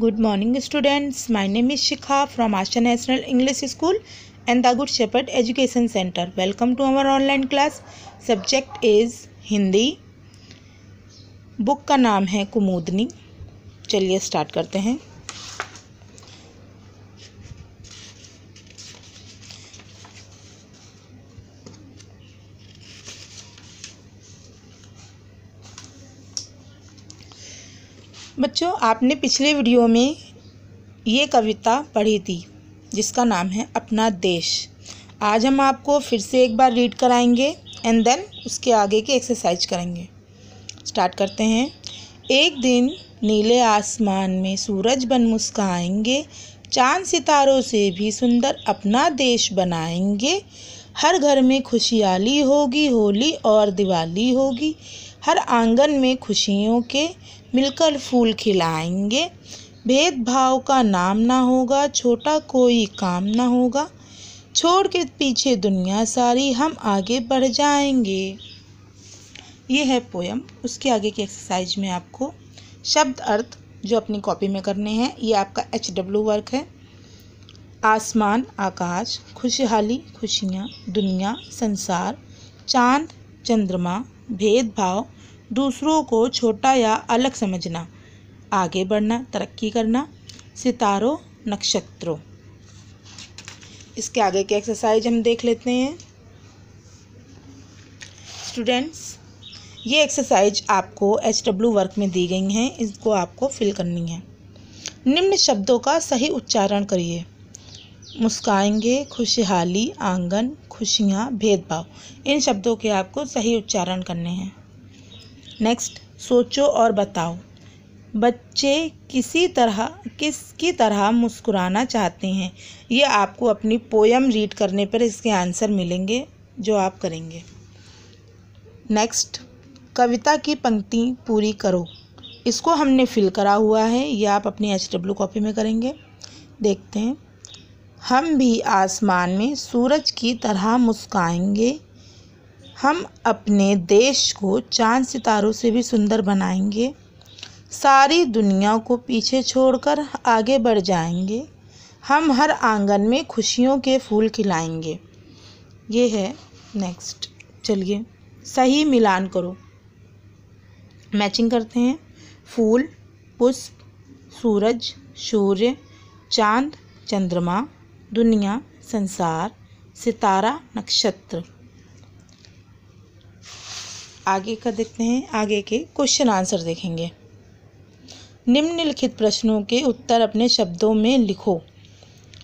good morning students my name is Shikha from Asha national English school and the good shepherd education centre welcome to our online class subject is Hindi book का नाम है कुमुदनी चलिए start करते हैं बच्चों आपने पिछले वीडियो में ये कविता पढ़ी थी जिसका नाम है अपना देश आज हम आपको फिर से एक बार रीड कराएंगे एंड देन उसके आगे की एक्सरसाइज करेंगे स्टार्ट करते हैं एक दिन नीले आसमान में सूरज बन मुस्काएंगे चांद सितारों से भी सुंदर अपना देश बनाएंगे हर घर में खुशहाली होगी होली और दिवाली होगी हर आंगन में खुशियों के मिलकर फूल खिलाएंगे भेदभाव का नाम ना होगा छोटा कोई काम ना होगा छोड़ के पीछे दुनिया सारी हम आगे बढ़ जाएंगे ये है पोयम उसके आगे की एक्सरसाइज में आपको शब्द अर्थ जो अपनी कॉपी में करने हैं ये आपका एच डब्ल्यू वर्क है आसमान आकाश खुशहाली खुशियाँ दुनिया संसार चांद चंद्रमा भेदभाव दूसरों को छोटा या अलग समझना आगे बढ़ना तरक्की करना सितारों नक्षत्रों इसके आगे की एक्सरसाइज हम देख लेते हैं स्टूडेंट्स ये एक्सरसाइज आपको एच डब्ल्यू वर्क में दी गई हैं इसको आपको फिल करनी है निम्न शब्दों का सही उच्चारण करिए मुस्काएंगे खुशहाली आंगन खुशियाँ भेदभाव इन शब्दों के आपको सही उच्चारण करने हैं नेक्स्ट सोचो और बताओ बच्चे किसी तरह किसकी तरह मुस्कुराना चाहते हैं ये आपको अपनी पोयम रीड करने पर इसके आंसर मिलेंगे जो आप करेंगे नेक्स्ट कविता की पंक्ति पूरी करो इसको हमने फिल करा हुआ है ये आप अपनी एच डब्ल्यू कॉपी में करेंगे देखते हैं हम भी आसमान में सूरज की तरह मुस्काएंगे हम अपने देश को चांद सितारों से भी सुंदर बनाएंगे सारी दुनिया को पीछे छोड़कर आगे बढ़ जाएंगे हम हर आंगन में खुशियों के फूल खिलाएंगे ये है नेक्स्ट चलिए सही मिलान करो मैचिंग करते हैं फूल पुष्प सूरज सूर्य चांद चंद्रमा दुनिया संसार सितारा नक्षत्र आगे का देखते हैं आगे के क्वेश्चन आंसर देखेंगे निम्नलिखित प्रश्नों के उत्तर अपने शब्दों में लिखो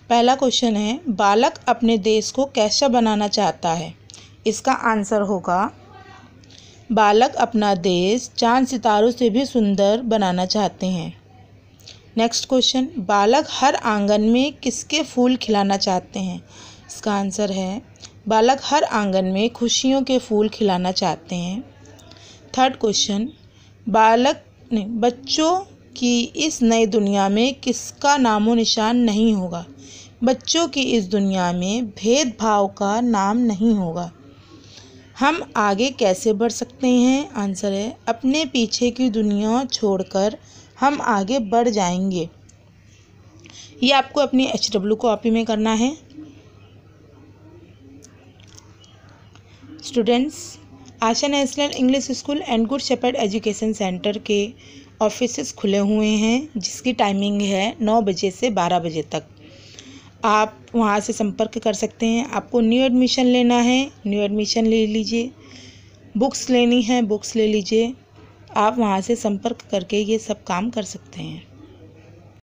पहला क्वेश्चन है बालक अपने देश को कैसा बनाना चाहता है इसका आंसर होगा बालक अपना देश चांद सितारों से भी सुंदर बनाना चाहते हैं नेक्स्ट क्वेश्चन बालक हर आंगन में किसके फूल खिलाना चाहते हैं इसका आंसर है बालक हर आंगन में खुशियों के फूल खिलाना चाहते हैं थर्ड क्वेश्चन बालक ने बच्चों की इस नई दुनिया में किसका नामो निशान नहीं होगा बच्चों की इस दुनिया में भेदभाव का नाम नहीं होगा हम आगे कैसे बढ़ सकते हैं आंसर है अपने पीछे की दुनिया छोड़कर हम आगे बढ़ जाएंगे ये आपको अपनी एच डब्ल्यू कॉपी में करना है students Asha national English school and good shepherd education centre के ऑफिस खुले हुए हैं जिसकी टाइमिंग है नौ बजे से बारह बजे तक आप वहाँ से संपर्क कर सकते हैं आपको न्यू एडमिशन लेना है न्यू एडमिशन ले लीजिए बुक्स लेनी है बुक्स ले लीजिए आप वहाँ से संपर्क करके ये सब काम कर सकते हैं